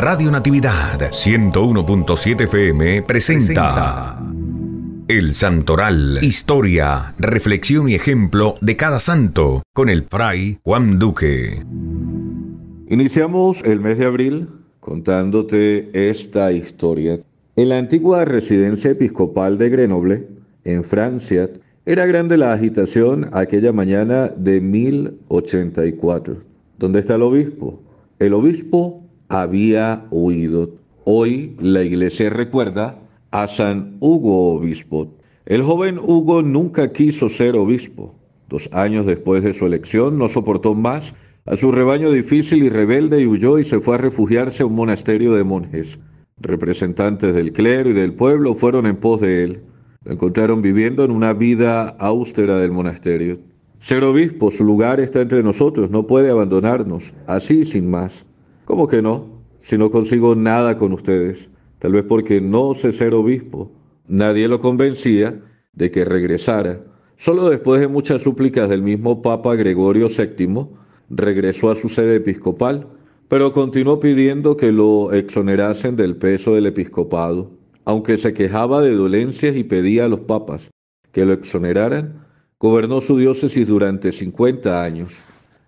Radio Natividad 101.7 FM presenta El Santoral, historia, reflexión y ejemplo de cada santo con el fray Juan Duque. Iniciamos el mes de abril contándote esta historia. En la antigua residencia episcopal de Grenoble, en Francia, era grande la agitación aquella mañana de 1084. ¿Dónde está el obispo? El obispo había huido. Hoy la iglesia recuerda a San Hugo Obispo. El joven Hugo nunca quiso ser obispo. Dos años después de su elección no soportó más a su rebaño difícil y rebelde y huyó y se fue a refugiarse a un monasterio de monjes. Representantes del clero y del pueblo fueron en pos de él. Lo encontraron viviendo en una vida austera del monasterio. Ser obispo, su lugar está entre nosotros, no puede abandonarnos, así sin más. ¿Cómo que no? Si no consigo nada con ustedes, tal vez porque no sé ser obispo. Nadie lo convencía de que regresara. Solo después de muchas súplicas del mismo Papa Gregorio VII, regresó a su sede episcopal, pero continuó pidiendo que lo exonerasen del peso del episcopado. Aunque se quejaba de dolencias y pedía a los papas que lo exoneraran, gobernó su diócesis durante 50 años.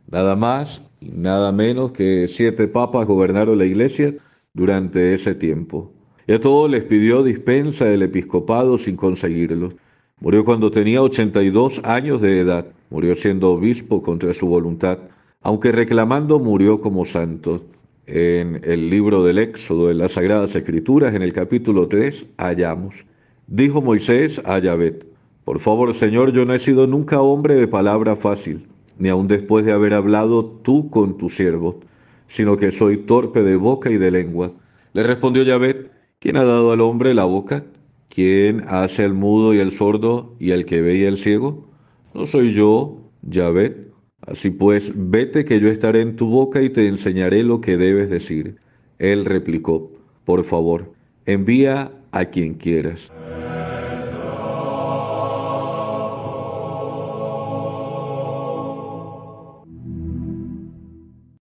Nada más Nada menos que siete papas gobernaron la iglesia durante ese tiempo. Y a todos les pidió dispensa del episcopado sin conseguirlo. Murió cuando tenía 82 años de edad. Murió siendo obispo contra su voluntad, aunque reclamando murió como santo. En el libro del Éxodo, en las Sagradas Escrituras, en el capítulo 3, hallamos. Dijo Moisés a Yahvé. por favor Señor, yo no he sido nunca hombre de palabra fácil ni aun después de haber hablado tú con tu siervo, sino que soy torpe de boca y de lengua. Le respondió Yavet, ¿quién ha dado al hombre la boca? ¿Quién hace el mudo y el sordo y el que ve y el ciego? No soy yo, Yavet. Así pues, vete que yo estaré en tu boca y te enseñaré lo que debes decir. Él replicó, por favor, envía a quien quieras.